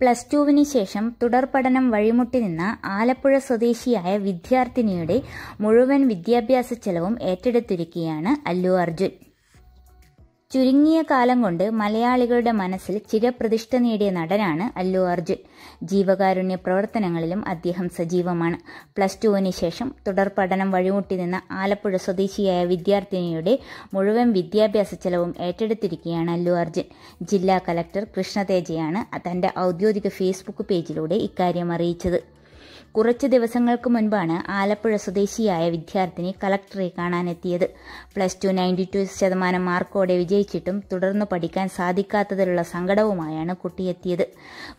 plus ടുവിന് ശേഷം തുടർപഠനം വഴിമുട്ടി നിന്ന ആലപ്പുഴ സ്വദേശിയായ വിദ്യാർത്ഥിനിയുടെ മുഴുവൻ വിദ്യാഭ്യാസ ചെലവും ഏറ്റെടുത്തിരിക്കുകയാണ് അല്ലു അർജുൻ ചുരുങ്ങിയ കാലം കൊണ്ട് മലയാളികളുടെ മനസ്സിൽ ചിരപ്രതിഷ്ഠ നേടിയ നടനാണ് അല്ലു അർജുൻ ജീവകാരുണ്യ പ്രവർത്തനങ്ങളിലും അദ്ദേഹം സജീവമാണ് പ്ലസ് ടുവിന് ശേഷം തുടർ പഠനം വഴിമുട്ടി നിന്ന ആലപ്പുഴ സ്വദേശിയായ വിദ്യാർത്ഥിനിയുടെ മുഴുവൻ വിദ്യാഭ്യാസ ചെലവും ഏറ്റെടുത്തിരിക്കുകയാണ് അല്ലു അർജുൻ ജില്ലാ കലക്ടർ കൃഷ്ണതേജയാണ് തന്റെ ഔദ്യോഗിക ഫേസ്ബുക്ക് പേജിലൂടെ ഇക്കാര്യം അറിയിച്ചത് കുറച്ച് ദിവസങ്ങൾക്ക് മുൻപാണ് ആലപ്പുഴ സ്വദേശിയായ വിദ്യാർത്ഥിനി കളക്ടറെ കാണാനെത്തിയത് പ്ലസ് ടു നയൻറ്റി ടു ശതമാനം മാർക്കോടെ വിജയിച്ചിട്ടും തുടർന്ന് പഠിക്കാൻ സാധിക്കാത്തതിലുള്ള സങ്കടവുമായാണ് കുട്ടിയെത്തിയത്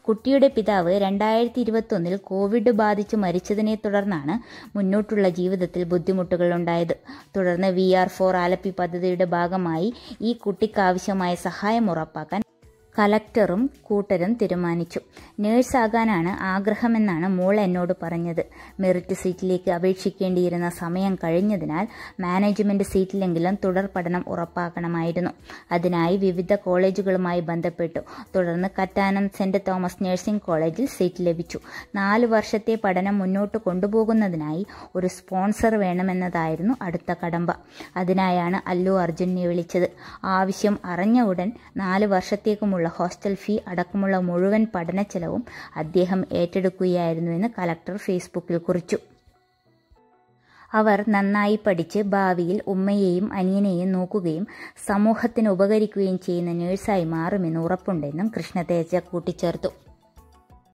കുട്ടിയുടെ പിതാവ് രണ്ടായിരത്തി ഇരുപത്തൊന്നിൽ കോവിഡ് ബാധിച്ച് മരിച്ചതിനെ തുടർന്നാണ് മുന്നോട്ടുള്ള ജീവിതത്തിൽ ബുദ്ധിമുട്ടുകൾ ഉണ്ടായത് തുടർന്ന് വി ആർ ഫോർ ആലപ്പി പദ്ധതിയുടെ ഭാഗമായി ഈ കുട്ടിക്കാവശ്യമായ സഹായം ഉറപ്പാക്കാൻ കലക്ടറും കൂട്ടരും തീരുമാനിച്ചു നേഴ്സാകാനാണ് ആഗ്രഹമെന്നാണ് മോൾ എന്നോട് പറഞ്ഞത് മെറിറ്റ് സീറ്റിലേക്ക് അപേക്ഷിക്കേണ്ടിയിരുന്ന സമയം കഴിഞ്ഞതിനാൽ മാനേജ്മെന്റ് സീറ്റിലെങ്കിലും തുടർ പഠനം ഉറപ്പാക്കണമായിരുന്നു അതിനായി വിവിധ കോളേജുകളുമായി ബന്ധപ്പെട്ടു തുടർന്ന് കറ്റാനം സെന്റ് തോമസ് നഴ്സിംഗ് കോളേജിൽ സീറ്റ് ലഭിച്ചു നാല് വർഷത്തെ പഠനം മുന്നോട്ട് കൊണ്ടുപോകുന്നതിനായി ഒരു സ്പോൺസർ വേണമെന്നതായിരുന്നു അടുത്ത കടമ്പ അതിനായാണ് അല്ലു അർജുനെ വിളിച്ചത് ആവശ്യം അറിഞ്ഞ ഉടൻ നാല് വർഷത്തേക്കുമുള്ള കുട്ടികളുടെ ഹോസ്റ്റൽ ഫീ അടക്കമുള്ള മുഴുവൻ പഠന ചെലവും അദ്ദേഹം ഏറ്റെടുക്കുകയായിരുന്നുവെന്ന് കലക്ടർ ഫേസ്ബുക്കിൽ കുറിച്ചു അവർ നന്നായി പഠിച്ച് ഭാവിയിൽ ഉമ്മയെയും അനിയനെയും നോക്കുകയും സമൂഹത്തിന് ഉപകരിക്കുകയും ചെയ്യുന്ന നേഴ്സായി മാറുമെന്ന് ഉറപ്പുണ്ടെന്നും കൃഷ്ണതേജ കൂട്ടിച്ചേർത്തു